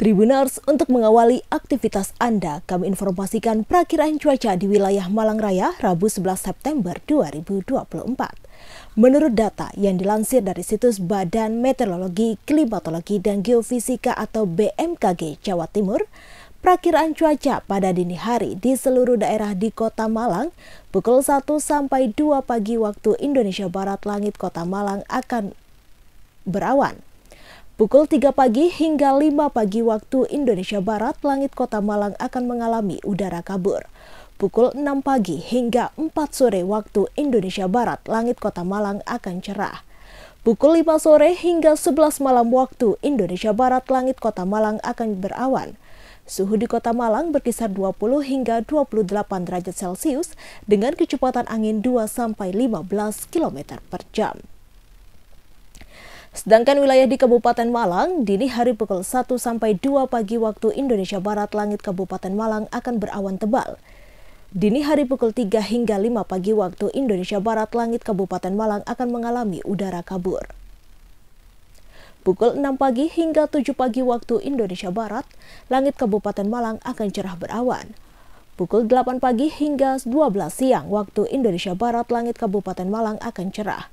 Tribuners, untuk mengawali aktivitas Anda, kami informasikan perakiran cuaca di wilayah Malang Raya Rabu 11 September 2024. Menurut data yang dilansir dari situs Badan Meteorologi, Klimatologi, dan Geofisika atau BMKG Jawa Timur, Perakiraan cuaca pada dini hari di seluruh daerah di Kota Malang pukul 1 sampai 2 pagi waktu Indonesia Barat langit Kota Malang akan berawan. Pukul 3 pagi hingga 5 pagi waktu Indonesia Barat, langit kota Malang akan mengalami udara kabur. Pukul 6 pagi hingga 4 sore waktu Indonesia Barat, langit kota Malang akan cerah. Pukul 5 sore hingga 11 malam waktu Indonesia Barat, langit kota Malang akan berawan. Suhu di kota Malang berkisar 20 hingga 28 derajat Celcius dengan kecepatan angin 2 sampai 15 km per jam. Sedangkan wilayah di Kabupaten Malang, dini hari pukul 1 sampai 2 pagi waktu Indonesia Barat, langit Kabupaten Malang akan berawan tebal. Dini hari pukul 3 hingga 5 pagi waktu Indonesia Barat, langit Kabupaten Malang akan mengalami udara kabur. Pukul 6 pagi hingga 7 pagi waktu Indonesia Barat, langit Kabupaten Malang akan cerah berawan. Pukul 8 pagi hingga 12 siang waktu Indonesia Barat, langit Kabupaten Malang akan cerah.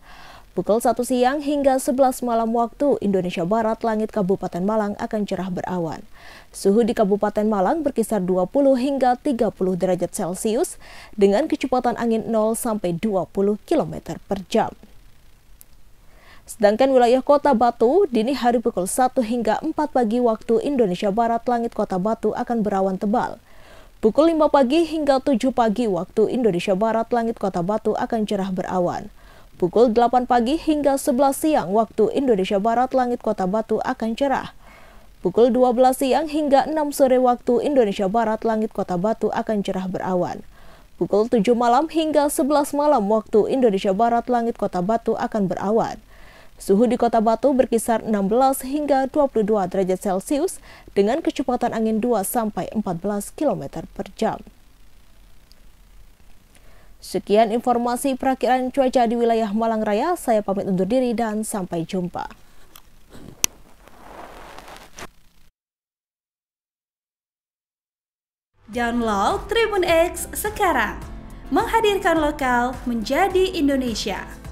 Pukul 1 siang hingga 11 malam waktu Indonesia Barat, langit Kabupaten Malang akan cerah berawan. Suhu di Kabupaten Malang berkisar 20 hingga 30 derajat Celcius dengan kecepatan angin 0 sampai 20 km per jam. Sedangkan wilayah kota Batu, dini hari pukul 1 hingga 4 pagi waktu Indonesia Barat, langit kota Batu akan berawan tebal. Pukul 5 pagi hingga 7 pagi waktu Indonesia Barat, langit kota Batu akan cerah berawan. Pukul 8 pagi hingga 11 siang waktu Indonesia Barat langit kota Batu akan cerah. Pukul 12 siang hingga 6 sore waktu Indonesia Barat langit kota Batu akan cerah berawan. Pukul 7 malam hingga 11 malam waktu Indonesia Barat langit kota Batu akan berawan. Suhu di kota Batu berkisar 16 hingga 22 derajat Celcius dengan kecepatan angin 2 sampai 14 km per jam. Sekian informasi perakiran cuaca di wilayah Malang Raya. Saya pamit undur diri dan sampai jumpa. Download Tribun X sekarang. Menghadirkan lokal menjadi Indonesia.